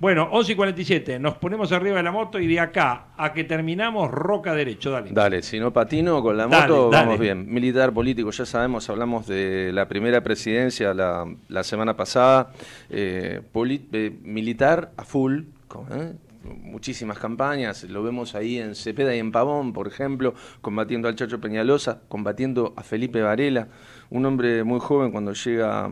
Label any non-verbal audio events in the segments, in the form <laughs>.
Bueno, 11 y 47, nos ponemos arriba de la moto y de acá a que terminamos, roca derecho, dale. Dale, si no patino, con la moto vamos bien. Militar, político, ya sabemos, hablamos de la primera presidencia la, semana pasada. Eh, eh, militar a full, eh, muchísimas campañas, lo vemos ahí en Cepeda y en Pavón, por ejemplo, combatiendo al Chacho Peñalosa, combatiendo a Felipe Varela, un hombre muy joven cuando llega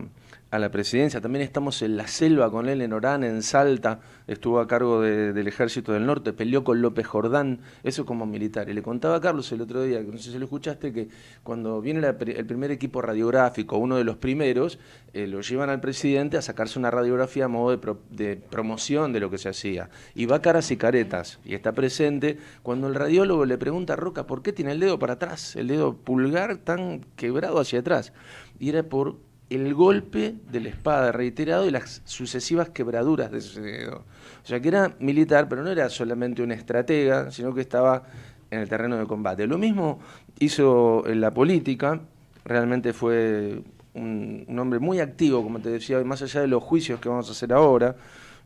a la presidencia. También estamos en la selva con él en Orán, en Salta, estuvo a cargo del Ejército del Norte, peleó con López Jordán, eso como militar. Y le contaba a Carlos el otro día, que no sé si lo escuchaste, que cuando viene el primer equipo radiográfico, uno de los primeros, eh, lo llevan al presidente a sacarse una radiografía a modo de, de promoción de lo que se hacía. Y va caras y caretas, y está presente cuando el radiólogo le pregunta a Roca por qué tiene el dedo para atrás, el dedo pulgar tan quebrado hacia atrás. Y era por el golpe de la espada reiterado y las sucesivas quebraduras de su dedo. O sea que era militar, pero no era solamente un estratega, sino que estaba en el terreno de combate. Lo mismo hizo en la política, realmente fue un, hombre muy activo, como te decía, más allá de los juicios que vamos a hacer ahora,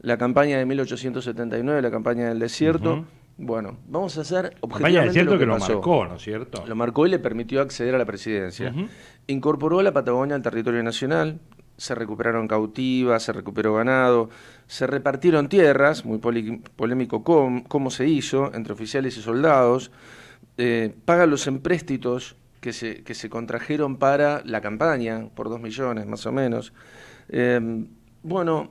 la campaña de 1879, la campaña del desierto. Bueno, vamos a hacer objetivamente lo que, lo marcó, ¿no es cierto? Lo marcó y le permitió acceder a la presidencia. Incorporó a la Patagonia al territorio nacional, se recuperaron cautivas, se recuperó ganado, se repartieron tierras, muy polémico cómo, se hizo, entre oficiales y soldados, Pagan eh, paga los empréstitos que se, contrajeron para la campaña, por dos millones más o menos. Eh, bueno,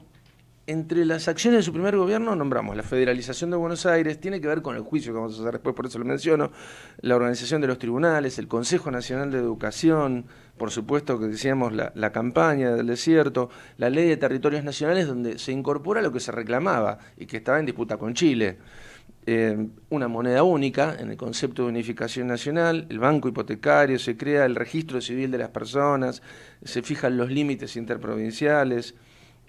entre las acciones de su primer gobierno nombramos la federalización de Buenos Aires, tiene que ver con el juicio que vamos a hacer después, por eso lo menciono, la organización de los tribunales, el Consejo Nacional de Educación, por supuesto que decíamos la, campaña del desierto, la ley de territorios nacionales donde se incorpora lo que se reclamaba y que estaba en disputa con Chile. Eh, una moneda única en el concepto de unificación nacional, el banco hipotecario, se crea el registro civil de las personas, se fijan los límites interprovinciales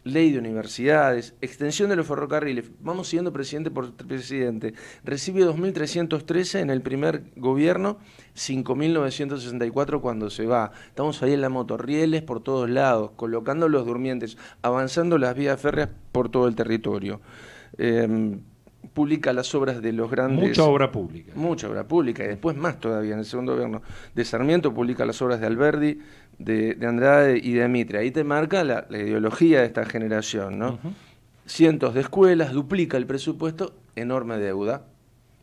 ley de universidades, extensión de los ferrocarriles, vamos siguiendo presidente por presidente, recibe 2.313 en el primer gobierno, 5.964 cuando se va. Estamos ahí en la motorrieles por todos lados, colocando los durmientes, avanzando las vías férreas por todo el territorio. Em, publica las obras de los grandes... Mucha obra pública. Mucha obra pública, y después más todavía, en el segundo gobierno de Sarmiento publica las obras de Alberdi, de, Andrade y de Mitre. Ahí te marca la, ideología de esta generación, ¿no? Cientos de escuelas, duplica el presupuesto, enorme deuda,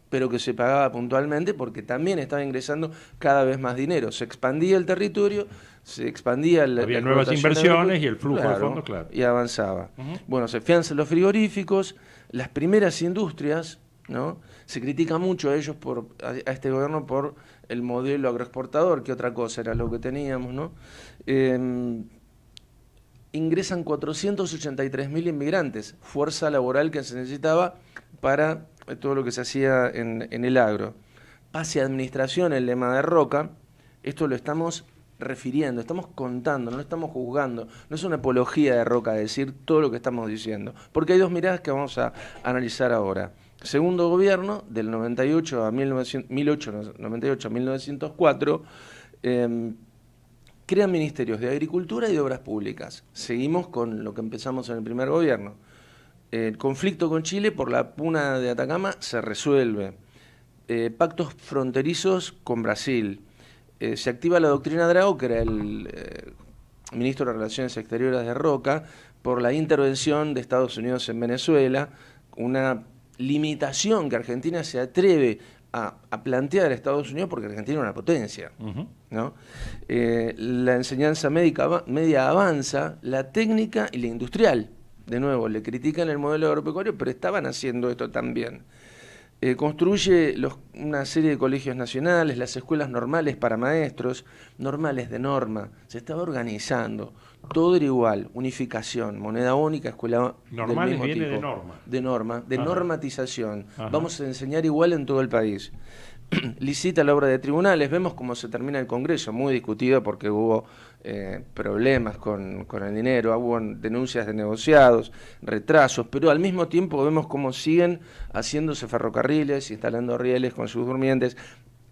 pero que se pagaba puntualmente porque también estaba ingresando cada vez más dinero. Se expandía el territorio, se expandía la Había nuevas inversiones y el flujo de fondos, claro. Y avanzaba. Bueno, se fianzan los frigoríficos, las primeras industrias se critica mucho a ellos, por, a, este gobierno, por el modelo agroexportador, que otra cosa era lo que teníamos, ¿no? Eh, ingresan 483.000 inmigrantes, fuerza laboral que se necesitaba para eh, todo lo que se hacía en, el agro. Pase administración, el lema de Roca, esto lo estamos refiriendo, estamos contando, no lo estamos juzgando. No es una apología de Roca decir todo lo que estamos diciendo, porque hay dos miradas que vamos a analizar ahora segundo gobierno, del 98 a 1904, em, crean ministerios de Agricultura y de Obras Públicas. Seguimos con lo que empezamos en el primer gobierno. El conflicto con Chile por la puna de Atacama se resuelve. Eh, pactos fronterizos con Brasil. Eh, se activa la doctrina Drago, que era el eh, ministro de Relaciones Exteriores de Roca, por la intervención de Estados Unidos en Venezuela, una limitación que Argentina se atreve a, plantear a Estados Unidos porque Argentina es una potencia. Eh, la enseñanza médica, media avanza, la técnica y la industrial. De nuevo, le critican el modelo agropecuario, pero estaban haciendo esto también. Eh, construye una serie de colegios nacionales, las escuelas normales para maestros, normales de norma, se estaba organizando, todo era igual, unificación, moneda única, escuela normales de norma, de norma, de normatización. Vamos a enseñar igual en todo el país. <clears throat> licita la obra de tribunales, vemos cómo se termina el Congreso, muy discutido porque hubo eh, problemas con, el dinero, hubo denuncias de negociados, retrasos, pero al mismo tiempo vemos cómo siguen haciéndose ferrocarriles, instalando rieles con sus durmientes.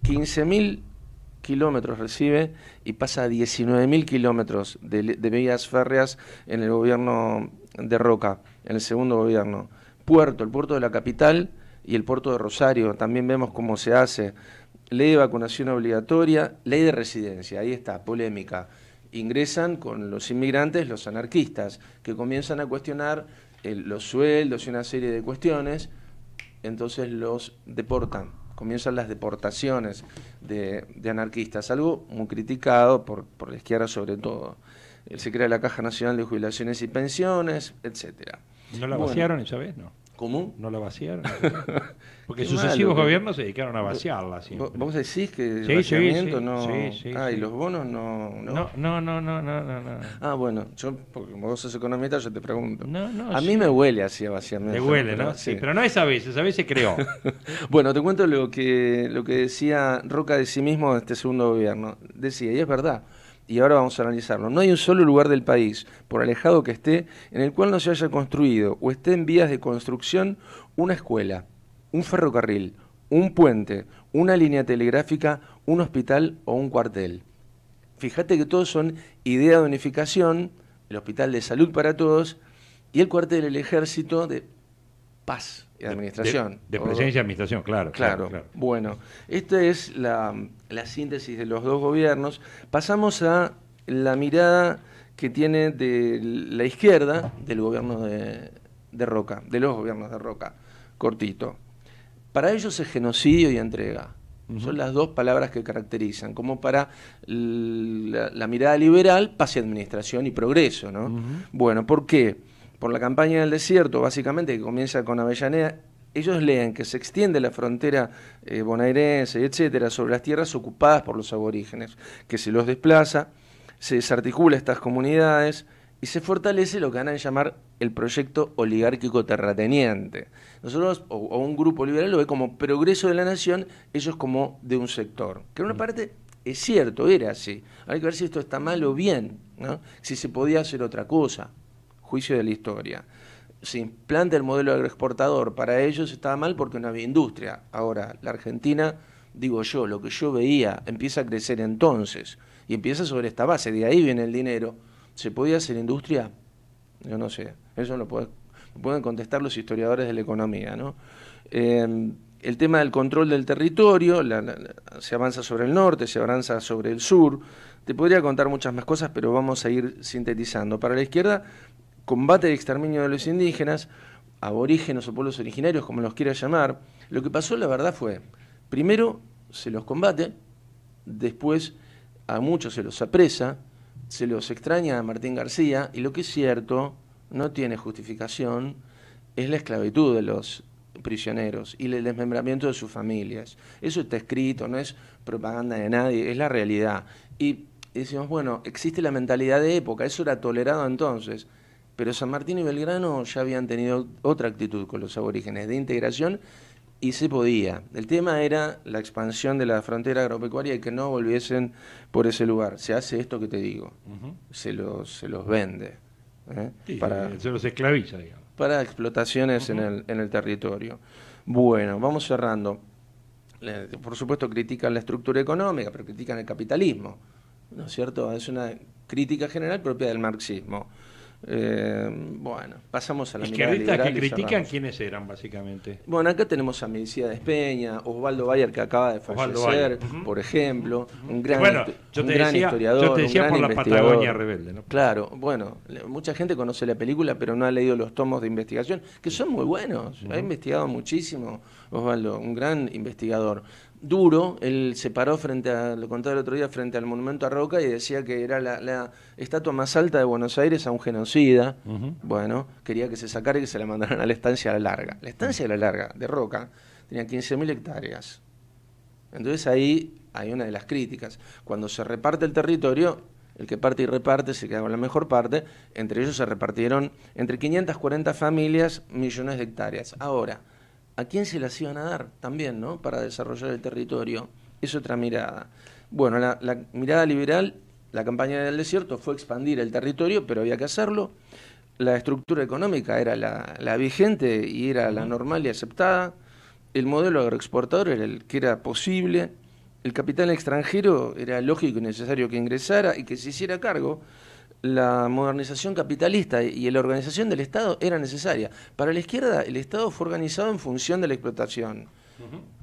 15.000 kilómetros recibe y pasa a 19.000 kilómetros de, de vías férreas en el gobierno de Roca, en el segundo gobierno. Puerto, el puerto de la capital, y el puerto de Rosario, también vemos cómo se hace. Ley de vacunación obligatoria, ley de residencia, ahí está, polémica. Ingresan con los inmigrantes los anarquistas, que comienzan a cuestionar eh, los sueldos y una serie de cuestiones, entonces los deportan, comienzan las deportaciones de, anarquistas, algo muy criticado por, la izquierda sobre todo. Se crea la Caja Nacional de Jubilaciones y Pensiones, etcétera. ¿No la vaciaron esa vez? No. ¿Cómo? No la vaciaron. <laughs> Porque sucesivos gobiernos se dedicaron a vaciarla. Siempre. ¿Vos decís que el vaciamiento no.? ah, y los bonos no no. no no. no. No, no, Ah, bueno, yo, porque como vos sos economista, yo te pregunto. A mí me huele así a vaciamiento. Te huele, ¿no? Sí, pero no es a veces, a veces creo. <laughs> bueno, te cuento lo que, lo que decía Roca de sí mismo de este segundo gobierno. Decía, y es verdad y ahora vamos a analizarlo, no hay un solo lugar del país, por alejado que esté, en el cual no se haya construido o esté en vías de construcción una escuela, un ferrocarril, un puente, una línea telegráfica, un hospital o un cuartel. Fíjate que todos son idea de unificación, el hospital de salud para todos y el cuartel del ejército de paz administración. De, presencia presidencia y administración, claro, claro. Bueno, esta es la, síntesis de los dos gobiernos. Pasamos a la mirada que tiene de la izquierda del gobierno de, Roca, de los gobiernos de Roca, cortito. Para ellos es genocidio y entrega. Son las dos palabras que caracterizan, como para la, mirada liberal, pase administración y progreso. ¿no? Bueno, ¿por qué? por la campaña del desierto, básicamente, que comienza con Avellaneda, ellos leen que se extiende la frontera eh, bonaerense, etcétera, sobre las tierras ocupadas por los aborígenes, que se los desplaza, se desarticula estas comunidades y se fortalece lo que van a llamar el proyecto oligárquico terrateniente. Nosotros, o, un grupo liberal, lo ve como progreso de la nación, ellos como de un sector. Que en una mm. parte es cierto, era así. Hay que ver si esto está mal o bien, si se podía hacer otra cosa juicio de la historia, se implanta el modelo agroexportador, para ellos estaba mal porque no había industria. Ahora, la Argentina, digo yo, lo que yo veía, empieza a crecer entonces y empieza sobre esta base, de ahí viene el dinero. ¿Se podía hacer industria? Yo no sé, eso lo, pueden contestar los historiadores de la economía. Em, el tema del control del territorio, se avanza sobre el norte, se avanza sobre el sur. Te podría contar muchas más cosas, pero vamos a ir sintetizando. Para la izquierda combate y exterminio de los indígenas, aborígenes o pueblos originarios, como los quiera llamar, lo que pasó la verdad fue, primero se los combate, después a muchos se los apresa, se los extraña a Martín García y lo que es cierto, no tiene justificación, es la esclavitud de los prisioneros y el desmembramiento de sus familias. Eso está escrito, no es propaganda de nadie, es la realidad. Y decimos, bueno, existe la mentalidad de época, eso era tolerado entonces pero San Martín y Belgrano ya habían tenido otra actitud con los aborígenes de integración y se podía. El tema era la expansión de la frontera agropecuaria y que no volviesen por ese lugar. Se hace esto que te digo, se, los, se los vende. ¿eh? para, eh, se los esclaviza, digamos. Para explotaciones en, el, en el territorio. Bueno, vamos cerrando. Por supuesto critican la estructura económica, pero critican el capitalismo. ¿No es cierto? Es una crítica general propia del marxismo. Eh, bueno, pasamos a la Izquierdistas que critican quiénes eran, básicamente. Bueno, acá tenemos a de Espeña Osvaldo Bayer, que acaba de fallecer, por ejemplo. Un gran, historiador. Yo por la Patagonia Rebelde, ¿no? Claro, bueno, mucha gente conoce la película, pero no ha leído los tomos de investigación, que son muy buenos. Ha investigado muchísimo, Osvaldo, un gran investigador duro. Él se paró frente a, lo contaba el otro día, frente al monumento a Roca y decía que era la, estatua más alta de Buenos Aires a un genocida. Bueno, quería que se sacara y que se la mandaran a la estancia a la larga. La estancia a la larga de Roca tenía 15.000 hectáreas. Entonces ahí hay una de las críticas. Cuando se reparte el territorio, el que parte y reparte se queda con la mejor parte. Entre ellos se repartieron entre 540 familias millones de hectáreas. Ahora, ¿a quién se las iban a dar también, ¿no? Para desarrollar el territorio. Es otra mirada. Bueno, la, mirada liberal, la campaña del desierto fue expandir el territorio, pero había que hacerlo. La estructura económica era la, la vigente y era la normal y aceptada. El modelo agroexportador era el que era posible. El capital extranjero era lógico y necesario que ingresara y que se hiciera cargo la modernización capitalista y la organización del Estado era necesaria. Para la izquierda, el Estado fue organizado en función de la explotación.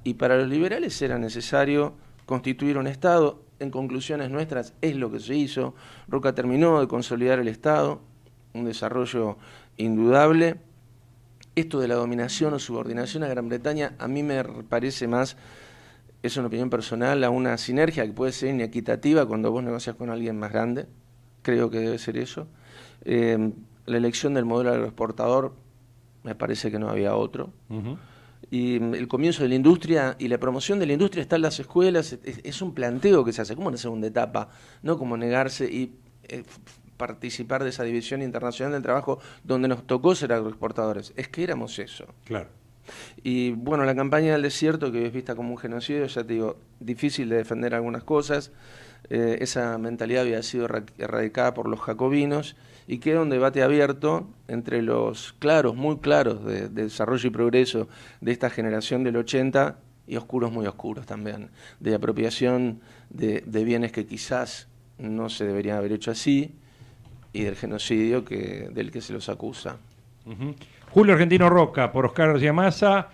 Y para los liberales era necesario constituir un Estado. En conclusiones nuestras es lo que se hizo. Roca terminó de consolidar el Estado, un desarrollo indudable. Esto de la dominación o subordinación a Gran Bretaña a mí me parece más es una opinión personal, a una sinergia que puede ser inequitativa cuando vos negocias con alguien más grande creo que debe ser eso. Em, la elección del modelo agroexportador, me parece que no había otro. Y em, el comienzo de la industria y la promoción de la industria está en las escuelas, es, un planteo que se hace, como una segunda etapa, no como negarse y eh, participar de esa división internacional del trabajo donde nos tocó ser agroexportadores. Es que éramos eso. Claro. Y bueno, la campaña del desierto, que hoy es vista como un genocidio, ya te digo, difícil de defender algunas cosas. Eh, esa mentalidad había sido erradicada por los jacobinos y queda un debate abierto entre los claros, muy claros, de, desarrollo y progreso de esta generación del 80 y oscuros, muy oscuros también, de apropiación de, bienes que quizás no se deberían haber hecho así y del genocidio del que se los acusa. Julio Argentino Roca, por Oscar Llamasa.